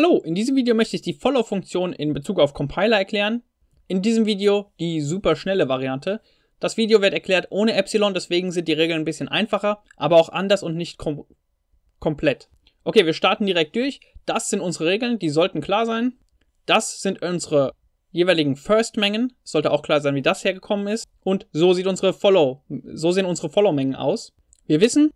Hallo, in diesem Video möchte ich die Follow-Funktion in Bezug auf Compiler erklären. In diesem Video die super schnelle Variante. Das Video wird erklärt ohne Epsilon, deswegen sind die Regeln ein bisschen einfacher, aber auch anders und nicht kom komplett. Okay, wir starten direkt durch. Das sind unsere Regeln, die sollten klar sein. Das sind unsere jeweiligen First-Mengen, sollte auch klar sein, wie das hergekommen ist. Und so sieht unsere Follow, so sehen unsere Follow-Mengen aus. Wir wissen,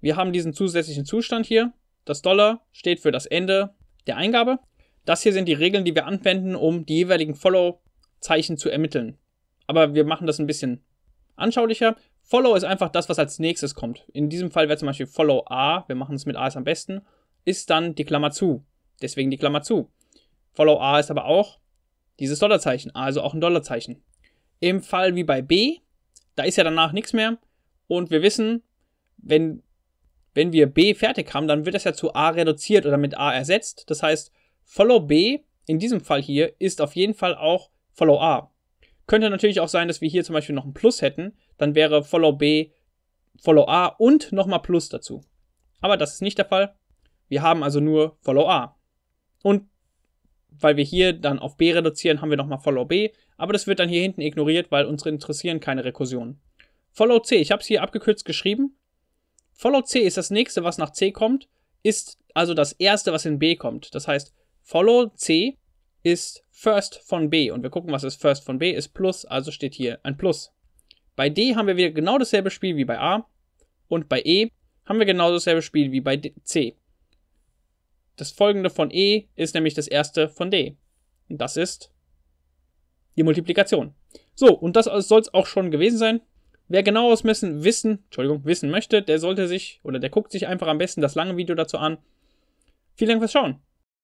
wir haben diesen zusätzlichen Zustand hier. Das Dollar steht für das Ende der Eingabe. Das hier sind die Regeln, die wir anwenden, um die jeweiligen Follow-Zeichen zu ermitteln. Aber wir machen das ein bisschen anschaulicher. Follow ist einfach das, was als nächstes kommt. In diesem Fall wäre zum Beispiel Follow A, wir machen es mit A ist am besten, ist dann die Klammer zu. Deswegen die Klammer zu. Follow A ist aber auch dieses Dollarzeichen, also auch ein Dollarzeichen. Im Fall wie bei B, da ist ja danach nichts mehr und wir wissen, wenn wenn wir b fertig haben, dann wird das ja zu a reduziert oder mit a ersetzt. Das heißt, follow b in diesem Fall hier ist auf jeden Fall auch follow a. Könnte natürlich auch sein, dass wir hier zum Beispiel noch ein Plus hätten. Dann wäre follow b follow a und nochmal Plus dazu. Aber das ist nicht der Fall. Wir haben also nur follow a. Und weil wir hier dann auf b reduzieren, haben wir nochmal follow b. Aber das wird dann hier hinten ignoriert, weil uns interessieren keine Rekursionen. Follow c, ich habe es hier abgekürzt geschrieben Follow C ist das nächste, was nach C kommt, ist also das erste, was in B kommt. Das heißt, Follow C ist First von B. Und wir gucken, was ist First von B, ist Plus, also steht hier ein Plus. Bei D haben wir wieder genau dasselbe Spiel wie bei A. Und bei E haben wir genau dasselbe Spiel wie bei D C. Das folgende von E ist nämlich das erste von D. Und das ist die Multiplikation. So, und das soll es auch schon gewesen sein. Wer genaueres wissen, wissen, Entschuldigung, wissen möchte, der sollte sich oder der guckt sich einfach am besten das lange Video dazu an. Vielen Dank fürs Schauen.